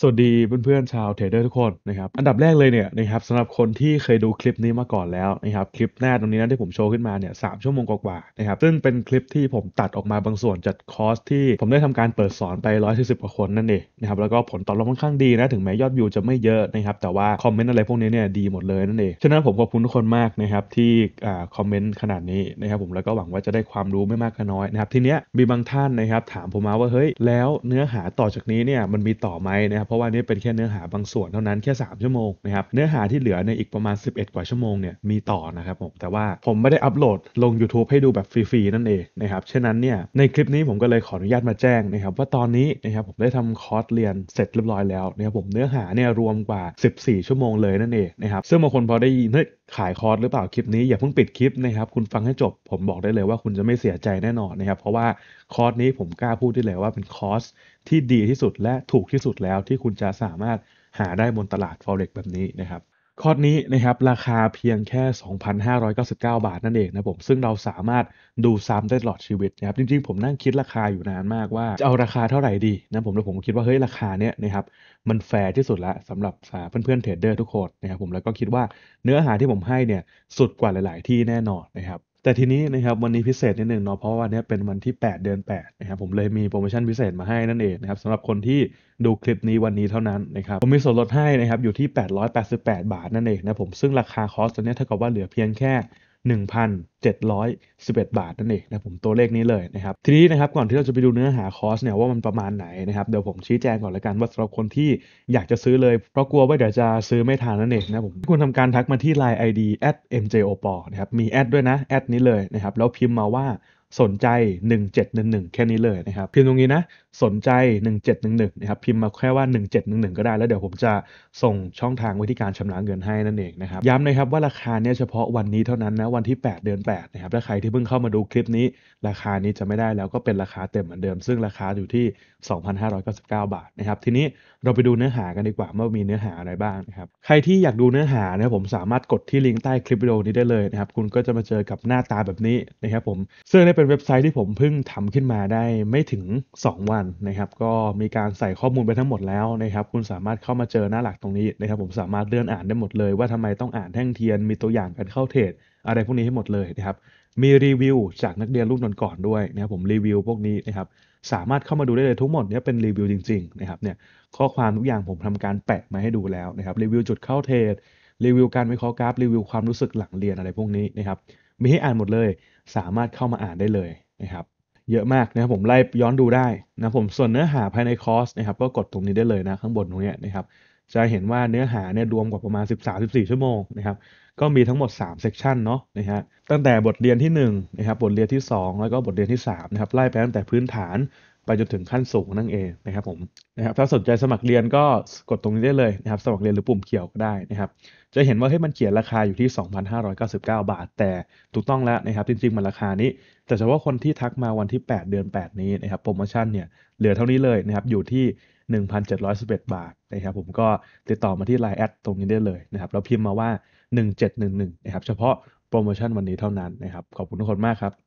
สวัสดีเพื่อนๆชาวเทรดเดอร์ทุกคนนะครับอันดับแรกเลยเนี่ยนะครับสำหรับคนที่เคยดูคลิปนี้มาก่อนแล้วนะครับคลิปแรกตรงนี้นะที่ผมโชว์ขึ้นมาเนี่ยสชั่วโมงกว่าๆนะครับซึ่งเป็นคลิปที่ผมตัดออกมาบางส่วนจัดคอร์สที่ผมได้ทำการเปิดสอนไปร้อยสิบกว่าคนนั่นเองนะครับแล้วก็ผลตอบรับค่อนข้างดีนะถึงแม้ยอดวิวจะไม่เยอะนะครับแต่ว่าคอมเมนต์อะไรพวกนี้เนี่ยดีหมดเลยนั่นเองฉะนั้นผมขอบคุณทุกคนมากนะครับที่อ่าคอมเมนต์ขนาดนี้นะครับผมแล้วก็หวังว่าจะได้ความรู้ไม่มากก็น้อยนะครับทีเนี้ยมีบางท่านนะครับถามผมมาว่าเฮ้ยแล้วเนื้อหาต่อจากนี้เนี่ยมันมีต่อไหมนะครับับเพราะว่านี่เป็นแค่เนื้อหาบางส่วนเท่านั้นแค่ 3 ชั่วโมงนะครับเนื้อหาที่เหลือในอีกประมาณ 11 กว่าชั่วโมงเนี่ยมีต่อนะครับผม แต่ว่าผมไม่ได้อัปโหลดลง YouTube ให้ดูแบบฟรีๆ นั่นเองนะครับฉะนั้นเนี่ยในคลิปนี้ผมก็เลยขออนุญาตมาแจ้งนะครับว่าตอนนี้นะครับผมได้ทำคอร์สเรียนเสร็จเรียบร้อยแล้วนะครับผมเนื้อหาเนี่ยรวมกว่า 14 ชั่วโมงเลยนั่นเองนะครับซึ่งบางคนพอได้ยิน้ขายคอร์สหรือเปล่าคลิปนี้อย่าเพิ่งปิดคลิปนะครับคุณฟังให้จบ ผมบอกได้เลยว่าคุณจะไม่เสียใจแน่นอนนะครับเพราะว่าคอร์สนี้ผมกล้าพูดได้เลยว่าเป็นคอร์สที่ดีที่สุดและถูกที่สุดแล้วที่คุณจะสามารถหาได้บนตลาด forex แบบนี้นะครับ คอร์สนี้นะครับราคาเพียงแค่ 2,599 บาทนั่นเองนะผมซึ่งเราสามารถดูซ้ำได้ตลอดชีวิตนะครับจริงๆ ผมนั่งคิดราคาอยู่นานมากว่าจะเอาราคาเท่าไหร่ดีนะผมแล้วผมคิดว่าเฮ้ยราคาเนี้ยนะครับมันแฟร์ที่สุดละสำหรับเพื่อนๆเทรดเดอร์ทุกคนนะครับผมแล้วก็คิดว่าเนื้อหาที่ผมให้เนี่ยสุดกว่าหลายๆ ที่แน่นอนนะครับแต่ทีนี้นะครับวันนี้พิเศษนิดหนึ่งเนาะเพราะวันนี้เป็นวันที่ 8 เดือน 8 นะครับผมเลยมีโปรโมชั่นพิเศษมาให้นั่นเองนะครับสำหรับคนที่ดูคลิปนี้วันนี้เท่านั้นนะครับผมมีส่วนลดให้นะครับอยู่ที่ 888 บาทนั่นเองนะผมซึ่งราคาคอสตัวนี้เท่ากับว่าเหลือเพียงแค่1,711 บาทนั่นเองนะผมตัวเลขนี้เลยนะครับ ทีนี้นะครับก่อนที่เราจะไปดูเนื้อหาคอร์สเนี่ยว่ามันประมาณไหนนะครับ เดี๋ยวผมชี้แจงก่อนละกันว่าสำหรับคนที่อยากจะซื้อเลย เพราะกลัวว่าเดี๋ยวจะซื้อไม่ทันนั่นเองนะผมคุณทำการทักมาที่ Line ID m j o p o r นะครับมีแอดด้วยนะแอดนี้เลยนะครับ แล้วพิมพ์มาว่าสนใจ 1711 แค่นี้เลยนะครับพิมพ์ตรงนี้นะสนใจ 1711นะครับพิมพ์มาแค่ว่า 1711 ก็ได้แล้ว เดี๋ยวผมจะส่งช่องทางวิธีการชำระเงินให้นั่นเองนะครับย้ำนะครับว่าราคาเนี่ยเฉพาะวันนี้เท่านั้นนะวันที่ 8 เดือน8นะครับถ้าใครที่เพิ่งเข้ามาดูคลิปนี้ ราคานี้จะไม่ได้แล้วก็เป็นราคาเต็มเหมือนเดิมซึ่งราคาอยู่ที่ 2,599 บาทนะครับทีนี้เราไปดูเนื้อหากันดีกว่า ว่ามีเนื้อหาอะไรบ้างนะครับใครที่อยากดูเนื้อหาเนี่ยผมสามารถกดที่ลิงก์ใต้คลิปวิดีโอนี้ได้เลยนะครับคุณก็จะมาเจอกับหน้าตาแบบนี้นะครับผมซึ่งได้เป็นเป็นเว็บไซต์ที่ผมเพิ่งทำขึ้นมาได้ไม่ถึง 2 วันนะครับก็มีการใส่ข้อมูลไปทั้งหมดแล้วนะครับคุณสามารถเข้ามาเจอหน้าหลักตรงนี้นะครับผมสามารถเลื่อนอ่านได้หมดเลยว่าทำไมต้องอ่านแท่งเทียน มีตัวอย่างการเข้าเทรดอะไรพวกนี้ให้หมดเลยนะครับมีรีวิวจากนักเรียนรุ่นก่อนๆด้วยนะครับผมรีวิวพวกนี้นะครับสามารถเข้ามาดูได้เลยทุกหมดเนี้เป็นรีวิวจริงๆ นะครับเนี่ยข้อความทุกอย่างผมทำการแปะมาให้ดูแล้วนะครับรีวิวจุดเข้าเทรดรีวิวการวิเคราะห์กราฟรีวิวความรู้สึกหลังเรียนอะไรพวกนี้นะครับมีให้อ่านหมดเลยสามารถเข้ามาอ่านได้เลยนะครับเยอะมากนะครับผมไล่ย้อนดูได้นะผมส่วนเนื้อหาภายในคอร์สนะครับก็กดตรงนี้ได้เลยนะข้างบนตรงนี้นะครับจะเห็นว่าเนื้อหาเนี่ยรวมกว่าประมาณ 13-14 ชั่วโมงนะครับก็มีทั้งหมด3เซกชันเนาะนะฮะตั้งแต่บทเรียนที่1นะครับบทเรียนที่ 2 แล้วก็บทเรียนที่3นะครับไล่ไปตั้งแต่พื้นฐานไปจนถึงขั้นสูงนั่นเองนะครับผมนะครับถ้าสนใจสมัครเรียนก็กดตรงนี้ได้เลยนะครับสมัครเรียนหรือปุ่มเขียวก็ได้นะครับจะเห็นว่าให้มันเขียนราคาอยู่ที่ 2,599 บาท แต่ถูกต้องแล้วนะครับจริง ๆ มันราคานี้ แต่เฉพาะคนที่ทักมาวันที่ 8 เดือน 8 นี้นะครับโปรโมชั่นเนี่ยเหลือเท่านี้เลยนะครับอยู่ที่ 1,711 บาทนะครับผมก็ติดต่อมาที่ Line แอดตรงนี้ได้เลยนะครับแล้วพิมพ์มาว่า 1711 นะครับเฉพาะโปรโมชั่นวันนี้เท่านั้นนะครับ ขอบคุณทุกคนมากครับ